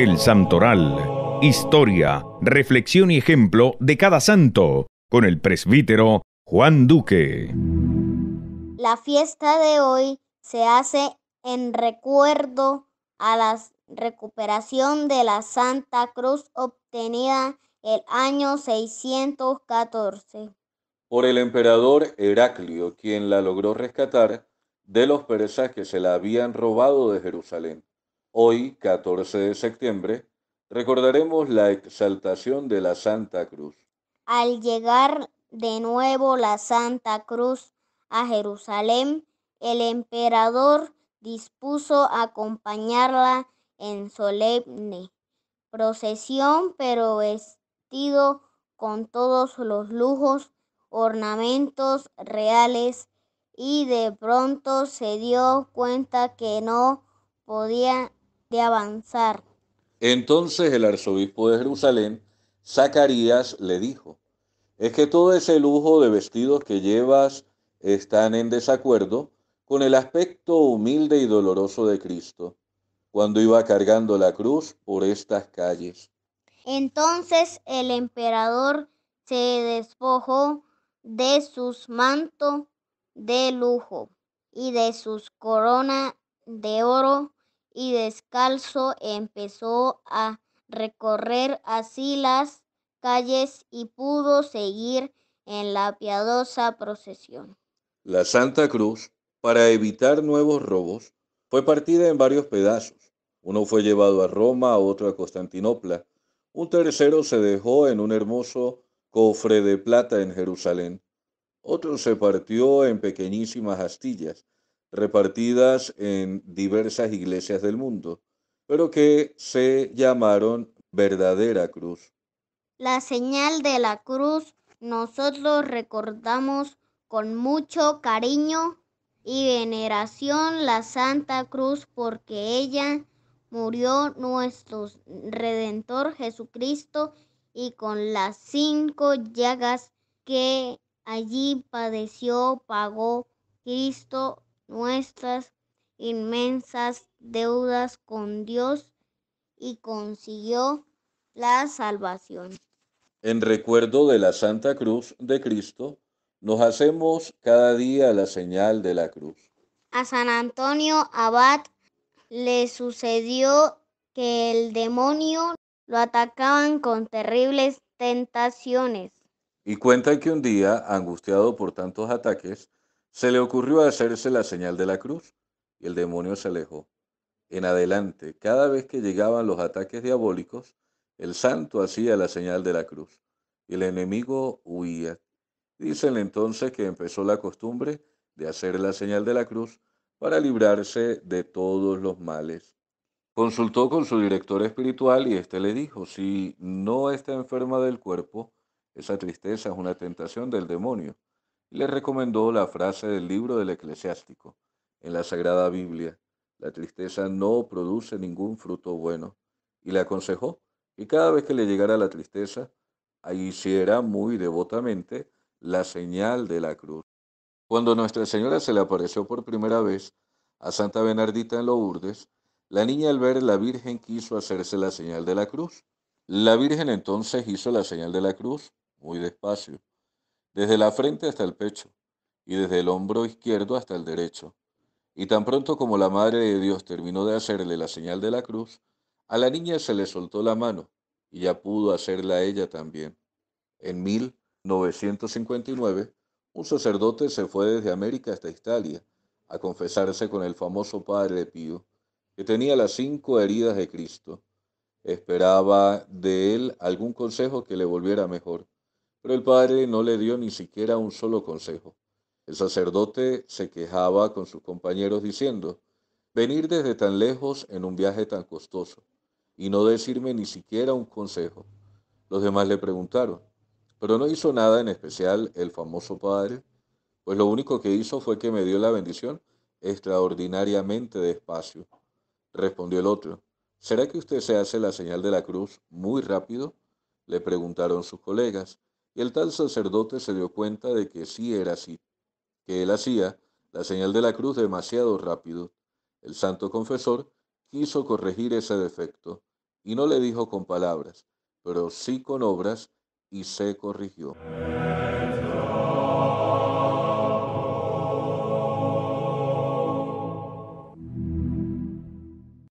El Santoral. Historia, reflexión y ejemplo de cada santo, con el presbítero Juan Duque. La fiesta de hoy se hace en recuerdo a la recuperación de la Santa Cruz obtenida el año 614 por el emperador Heraclio, quien la logró rescatar de los persas que se la habían robado de Jerusalén. Hoy, 14 de septiembre, recordaremos la exaltación de la Santa Cruz. Al llegar de nuevo la Santa Cruz a Jerusalén, el emperador dispuso acompañarla en solemne procesión, pero vestido con todos los lujos, ornamentos reales, y de pronto se dio cuenta que no podía de avanzar. Entonces el arzobispo de Jerusalén, Zacarías, le dijo, es que todo ese lujo de vestidos que llevas están en desacuerdo con el aspecto humilde y doloroso de Cristo, cuando iba cargando la cruz por estas calles. Entonces el emperador se despojó de sus mantos de lujo y de sus coronas de oro y descalzo empezó a recorrer así las calles y pudo seguir en la piadosa procesión. La Santa Cruz, para evitar nuevos robos, fue partida en varios pedazos. Uno fue llevado a Roma, otro a Constantinopla. Un tercero se dejó en un hermoso cofre de plata en Jerusalén. Otro se partió en pequeñísimas astillas repartidas en diversas iglesias del mundo, pero que se llamaron verdadera cruz. La señal de la cruz nosotros recordamos con mucho cariño y veneración la Santa Cruz porque ella murió nuestro Redentor Jesucristo y con las cinco llagas que allí padeció pagó Cristo nuestras inmensas deudas con Dios y consiguió la salvación. En recuerdo de la Santa Cruz de Cristo, nos hacemos cada día la señal de la cruz. A San Antonio Abad le sucedió que el demonio lo atacaban con terribles tentaciones. Y cuenta que un día, angustiado por tantos ataques, se le ocurrió hacerse la señal de la cruz y el demonio se alejó. En adelante, cada vez que llegaban los ataques diabólicos, el santo hacía la señal de la cruz y el enemigo huía. Dicen entonces que empezó la costumbre de hacer la señal de la cruz para librarse de todos los males. Consultó con su director espiritual y éste le dijo, si no está enferma del cuerpo, esa tristeza es una tentación del demonio le recomendó la frase del libro del eclesiástico. En la Sagrada Biblia, la tristeza no produce ningún fruto bueno, y le aconsejó que cada vez que le llegara la tristeza, hiciera muy devotamente la señal de la cruz. Cuando Nuestra Señora se le apareció por primera vez a Santa Bernardita en Lourdes, la niña al ver la Virgen quiso hacerse la señal de la cruz. La Virgen entonces hizo la señal de la cruz muy despacio desde la frente hasta el pecho, y desde el hombro izquierdo hasta el derecho. Y tan pronto como la Madre de Dios terminó de hacerle la señal de la cruz, a la niña se le soltó la mano, y ya pudo hacerla ella también. En 1959, un sacerdote se fue desde América hasta Italia a confesarse con el famoso Padre Pío, que tenía las cinco heridas de Cristo. Esperaba de él algún consejo que le volviera mejor. Pero el padre no le dio ni siquiera un solo consejo. El sacerdote se quejaba con sus compañeros diciendo, venir desde tan lejos en un viaje tan costoso y no decirme ni siquiera un consejo. Los demás le preguntaron, pero no hizo nada en especial el famoso padre, pues lo único que hizo fue que me dio la bendición extraordinariamente despacio. Respondió el otro, ¿será que usted se hace la señal de la cruz muy rápido? Le preguntaron sus colegas, y el tal sacerdote se dio cuenta de que sí era así, que él hacía la señal de la cruz demasiado rápido. El santo confesor quiso corregir ese defecto y no le dijo con palabras, pero sí con obras y se corrigió.